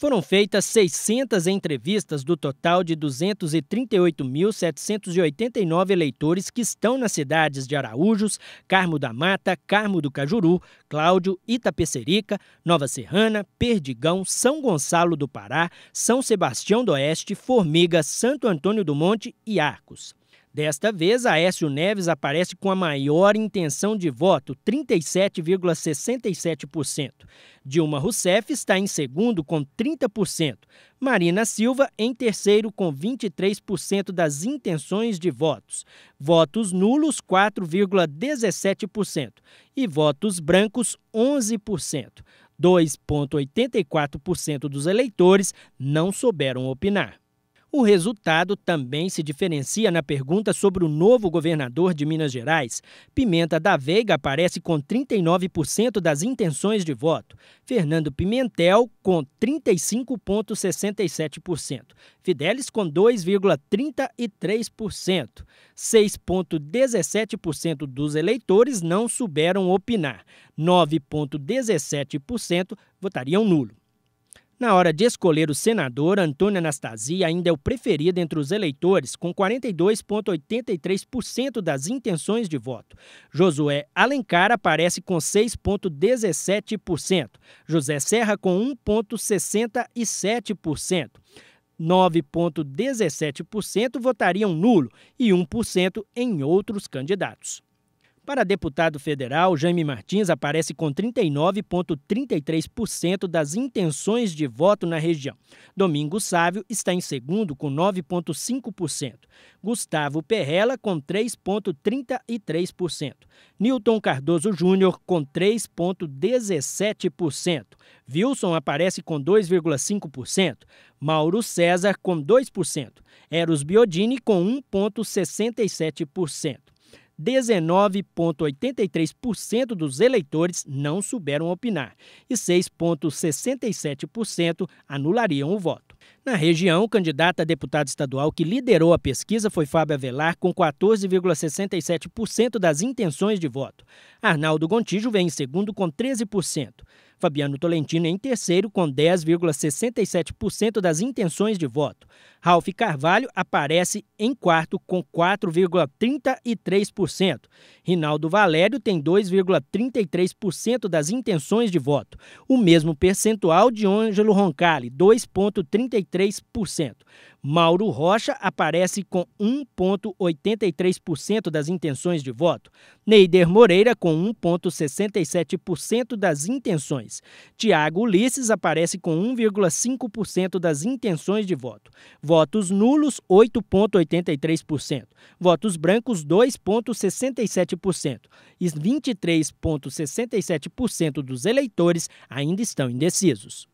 Foram feitas 600 entrevistas do total de 238.789 eleitores que estão nas cidades de Araújos, Carmo da Mata, Carmo do Cajuru, Cláudio, Itapecerica, Nova Serrana, Perdigão, São Gonçalo do Pará, São Sebastião do Oeste, Formiga, Santo Antônio do Monte e Arcos. Desta vez, Aécio Neves aparece com a maior intenção de voto, 37,67%. Dilma Rousseff está em segundo, com 30%. Marina Silva em terceiro, com 23% das intenções de votos. Votos nulos, 4,17%. E votos brancos, 11%. 2,84% dos eleitores não souberam opinar. O resultado também se diferencia na pergunta sobre o novo governador de Minas Gerais. Pimenta da Veiga aparece com 39% das intenções de voto, Fernando Pimentel com 35,67%, Fidelis com 2,33%. 6,17% dos eleitores não souberam opinar, 9,17% votariam nulo. Na hora de escolher o senador, Antônio Anastasia ainda é o preferido entre os eleitores, com 42,83% das intenções de voto. Josué Alencar aparece com 6,17%. José Serra com 1,67%. 9,17% votariam nulo e 1% em outros candidatos. Para deputado federal, Jaime Martins aparece com 39,33% das intenções de voto na região. Domingo Sávio está em segundo com 9,5%. Gustavo Perrela com 3,33%. Newton Cardoso Júnior com 3,17%. Wilson aparece com 2,5%. Mauro César com 2%. Eros Biodini com 1,67%. 19,83% dos eleitores não souberam opinar e 6,67% anulariam o voto. Na região, o candidato a deputado estadual que liderou a pesquisa foi Fábio Avelar, com 14,67% das intenções de voto. Arnaldo Gontijo vem em segundo com 13%. Fabiano Tolentino em terceiro, com 10,67% das intenções de voto. Ralph Carvalho aparece em quarto, com 4,33%. Rinaldo Valério tem 2,33% das intenções de voto. O mesmo percentual de Ângelo Roncalli, 2,33%. Mauro Rocha aparece com 1,83% das intenções de voto, Neider Moreira com 1,67% das intenções, Tiago Ulisses aparece com 1,5% das intenções de voto, votos nulos 8,83%, votos brancos 2,67% e 23,67% dos eleitores ainda estão indecisos.